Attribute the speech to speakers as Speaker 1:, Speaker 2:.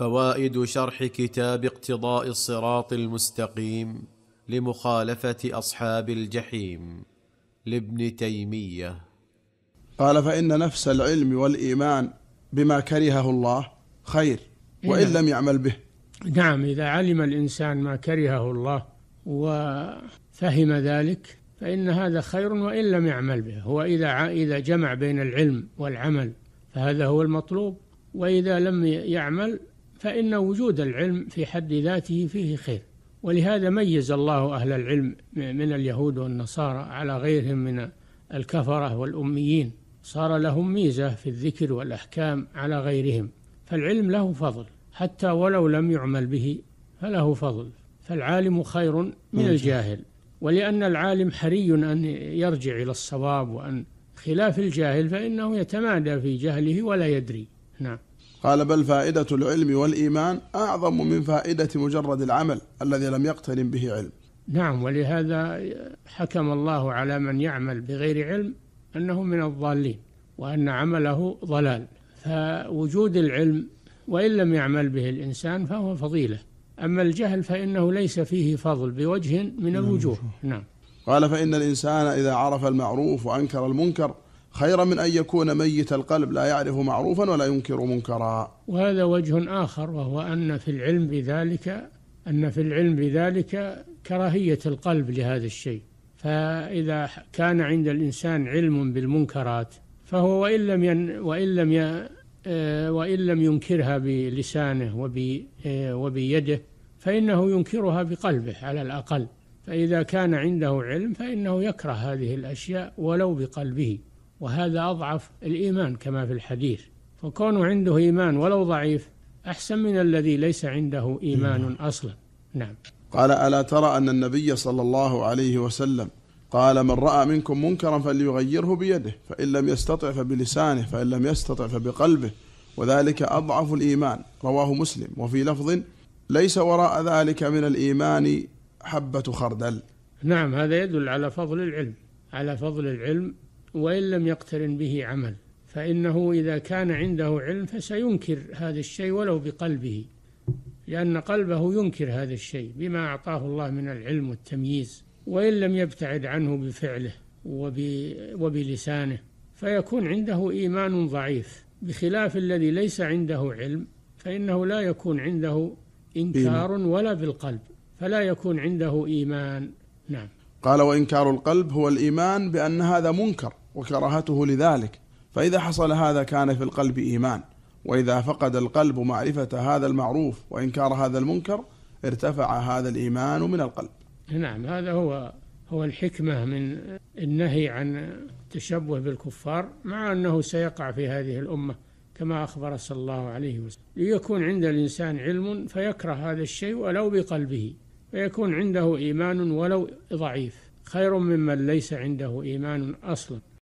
Speaker 1: فوائد شرح كتاب اقتضاء الصراط المستقيم لمخالفه اصحاب الجحيم لابن تيميه قال فان نفس العلم والايمان بما كرهه الله خير وان نعم. لم يعمل به
Speaker 2: نعم اذا علم الانسان ما كرهه الله وفهم ذلك فان هذا خير وان لم يعمل به هو اذا اذا جمع بين العلم والعمل فهذا هو المطلوب واذا لم يعمل فإن وجود العلم في حد ذاته فيه خير ولهذا ميز الله أهل العلم من اليهود والنصارى على غيرهم من الكفرة والأميين صار لهم ميزة في الذكر والأحكام على غيرهم فالعلم له فضل حتى ولو لم يعمل به فله فضل فالعالم خير من نعم. الجاهل ولأن العالم حري أن يرجع إلى الصواب وأن خلاف الجاهل فإنه يتمادى في جهله ولا يدري نعم
Speaker 1: قال بل فائدة العلم والإيمان أعظم من فائدة مجرد العمل الذي لم يقترن به علم
Speaker 2: نعم ولهذا حكم الله على من يعمل بغير علم أنه من الضالين وأن عمله ضلال فوجود العلم وإن لم يعمل به الإنسان فهو فضيلة أما الجهل فإنه ليس فيه فضل بوجه من نعم. الوجوه نعم
Speaker 1: قال فإن الإنسان إذا عرف المعروف وأنكر المنكر خيرا من أن يكون ميت القلب لا يعرف معروفا ولا ينكر منكرا
Speaker 2: وهذا وجه آخر وهو أن في العلم بذلك أن في العلم بذلك كراهية القلب لهذا الشيء فإذا كان عند الإنسان علم بالمنكرات فهو وإن لم ين وإن لم آه، وإن لم ينكرها بلسانه آه، وبيده فإنه ينكرها بقلبه على الأقل فإذا كان عنده علم فإنه يكره هذه الأشياء ولو بقلبه وهذا أضعف الإيمان كما في الحديث فكونه عنده إيمان ولو ضعيف أحسن من الذي ليس عنده إيمان نعم. أصلا نعم
Speaker 1: قال ألا ترى أن النبي صلى الله عليه وسلم قال من رأى منكم منكرا فليغيره بيده فإن لم يستطع فبلسانه فإن لم يستطع فبقلبه وذلك أضعف الإيمان رواه مسلم وفي لفظ ليس وراء ذلك من الإيمان حبة خردل
Speaker 2: نعم هذا يدل على فضل العلم على فضل العلم وإن لم يقترن به عمل فإنه إذا كان عنده علم فسينكر هذا الشيء ولو بقلبه لأن قلبه ينكر هذا الشيء بما أعطاه الله من العلم والتمييز وإن لم يبتعد عنه بفعله وبلسانه فيكون عنده إيمان ضعيف بخلاف الذي ليس عنده علم فإنه لا يكون عنده إنكار ولا بالقلب فلا يكون عنده إيمان نعم
Speaker 1: قال وإنكار القلب هو الإيمان بأن هذا منكر وكراهته لذلك فإذا حصل هذا كان في القلب إيمان وإذا فقد القلب معرفة هذا المعروف وإنكار هذا المنكر ارتفع هذا الإيمان من القلب
Speaker 2: نعم هذا هو هو الحكمة من النهي عن التشبه بالكفار مع أنه سيقع في هذه الأمة كما أخبر صلى الله عليه وسلم ليكون عند الإنسان علم فيكره هذا الشيء ولو بقلبه فيكون عنده إيمان ولو ضعيف خير ممن ليس عنده إيمان أصلا